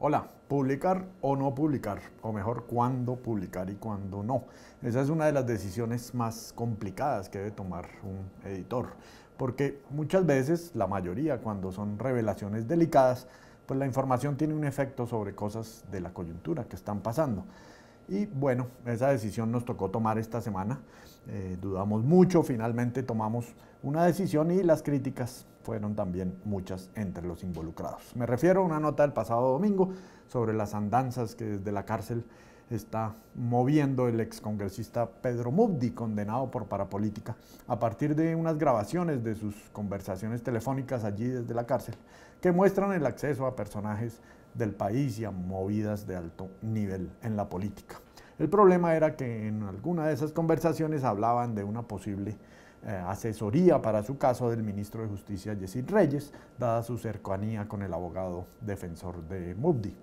Hola, publicar o no publicar, o mejor, cuándo publicar y cuándo no. Esa es una de las decisiones más complicadas que debe tomar un editor, porque muchas veces, la mayoría, cuando son revelaciones delicadas, pues la información tiene un efecto sobre cosas de la coyuntura que están pasando. Y bueno, esa decisión nos tocó tomar esta semana. Eh, dudamos mucho, finalmente tomamos una decisión y las críticas fueron también muchas entre los involucrados. Me refiero a una nota del pasado domingo sobre las andanzas que desde la cárcel está moviendo el excongresista Pedro Mubdi, condenado por parapolítica, a partir de unas grabaciones de sus conversaciones telefónicas allí desde la cárcel, que muestran el acceso a personajes del país y a movidas de alto nivel en la política. El problema era que en alguna de esas conversaciones hablaban de una posible eh, asesoría para su caso del ministro de Justicia Yesid Reyes, dada su cercanía con el abogado defensor de Mubdi.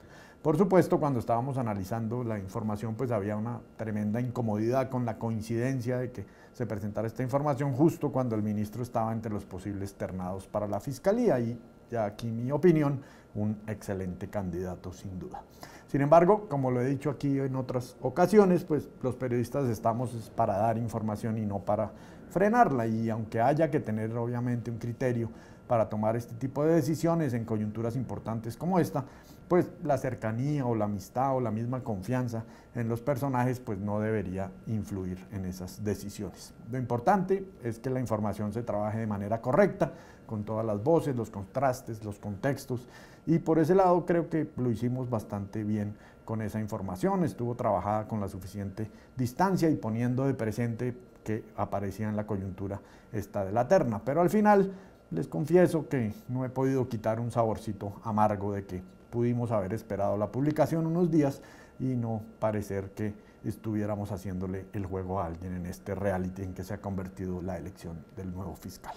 Por supuesto, cuando estábamos analizando la información, pues había una tremenda incomodidad con la coincidencia de que se presentara esta información justo cuando el ministro estaba entre los posibles ternados para la fiscalía y ya aquí mi opinión, un excelente candidato sin duda. Sin embargo, como lo he dicho aquí en otras ocasiones, pues los periodistas estamos para dar información y no para frenarla y aunque haya que tener obviamente un criterio para tomar este tipo de decisiones en coyunturas importantes como esta, pues la cercanía o la amistad o la misma confianza en los personajes pues no debería influir en esas decisiones. Lo importante es que la información se trabaje de manera correcta, con todas las voces, los contrastes, los contextos y por ese lado creo que lo hicimos bastante bien con esa información, estuvo trabajada con la suficiente distancia y poniendo de presente que aparecía en la coyuntura esta de la terna, pero al final les confieso que no he podido quitar un saborcito amargo de que pudimos haber esperado la publicación unos días y no parecer que estuviéramos haciéndole el juego a alguien en este reality en que se ha convertido la elección del nuevo fiscal.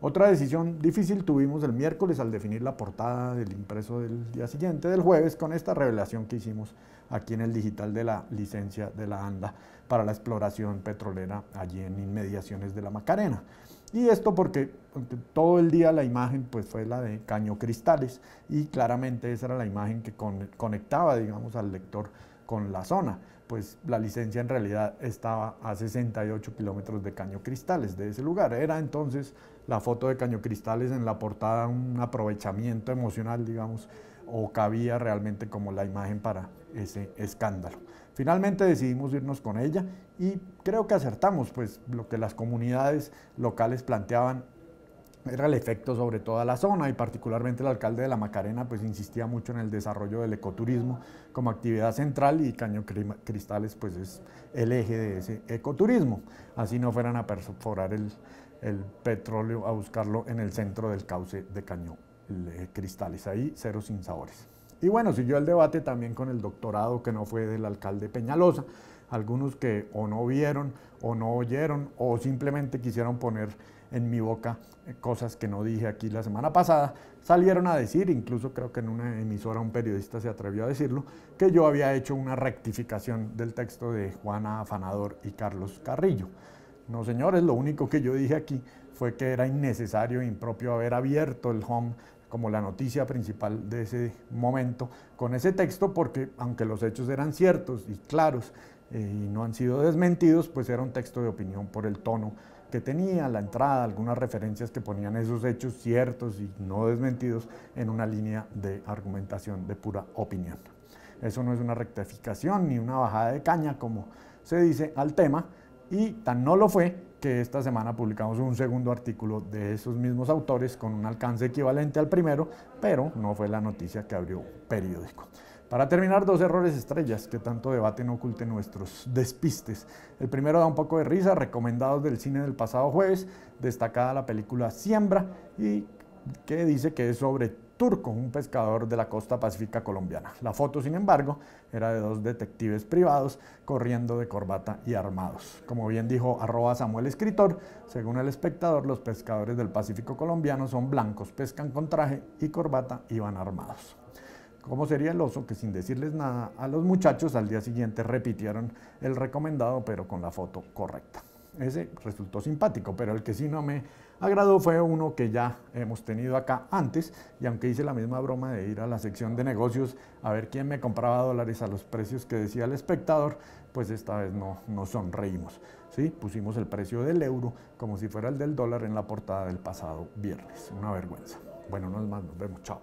Otra decisión difícil tuvimos el miércoles al definir la portada del impreso del día siguiente, del jueves, con esta revelación que hicimos aquí en el digital de la licencia de la ANDA para la exploración petrolera allí en inmediaciones de la Macarena. Y esto porque, todo el día la imagen pues fue la de caño cristales y claramente esa era la imagen que conectaba, digamos, al lector con la zona. Pues la licencia en realidad estaba a 68 kilómetros de caño cristales de ese lugar. Era entonces la foto de caño cristales en la portada un aprovechamiento emocional, digamos, o cabía realmente como la imagen para, ese escándalo. Finalmente decidimos irnos con ella y creo que acertamos, pues lo que las comunidades locales planteaban era el efecto sobre toda la zona y particularmente el alcalde de La Macarena pues insistía mucho en el desarrollo del ecoturismo como actividad central y Caño Cristales pues es el eje de ese ecoturismo, así no fueran a perforar el, petróleo a buscarlo en el centro del cauce de Caño eh, Cristales, ahí cero sin sabores. Y bueno, siguió el debate también con el doctorado que no fue del alcalde Peñalosa, algunos que o no vieron o no oyeron o simplemente quisieron poner en mi boca eh, cosas que no dije aquí la semana pasada, salieron a decir, incluso creo que en una emisora un periodista se atrevió a decirlo, que yo había hecho una rectificación del texto de Juana Afanador y Carlos Carrillo. No, señores, lo único que yo dije aquí fue que era innecesario e impropio haber abierto el home como la noticia principal de ese momento con ese texto, porque aunque los hechos eran ciertos y claros eh, y no han sido desmentidos, pues era un texto de opinión por el tono que tenía, la entrada, algunas referencias que ponían esos hechos ciertos y no desmentidos en una línea de argumentación de pura opinión. Eso no es una rectificación ni una bajada de caña, como se dice al tema, y tan no lo fue que esta semana publicamos un segundo artículo de esos mismos autores con un alcance equivalente al primero, pero no fue la noticia que abrió periódico. Para terminar, dos errores estrellas que tanto debate no oculten nuestros despistes. El primero da un poco de risa, recomendados del cine del pasado jueves, destacada la película Siembra y que dice que es sobre Turco, un pescador de la costa pacífica colombiana. La foto, sin embargo, era de dos detectives privados corriendo de corbata y armados. Como bien dijo arroba Samuel Escritor, según el espectador, los pescadores del Pacífico colombiano son blancos, pescan con traje y corbata y van armados. ¿Cómo sería el oso que sin decirles nada a los muchachos al día siguiente repitieron el recomendado pero con la foto correcta? Ese resultó simpático, pero el que sí no me agradó fue uno que ya hemos tenido acá antes y aunque hice la misma broma de ir a la sección de negocios a ver quién me compraba dólares a los precios que decía el espectador, pues esta vez no, nos sonreímos. ¿sí? Pusimos el precio del euro como si fuera el del dólar en la portada del pasado viernes. Una vergüenza. Bueno, no es más, nos vemos, chao.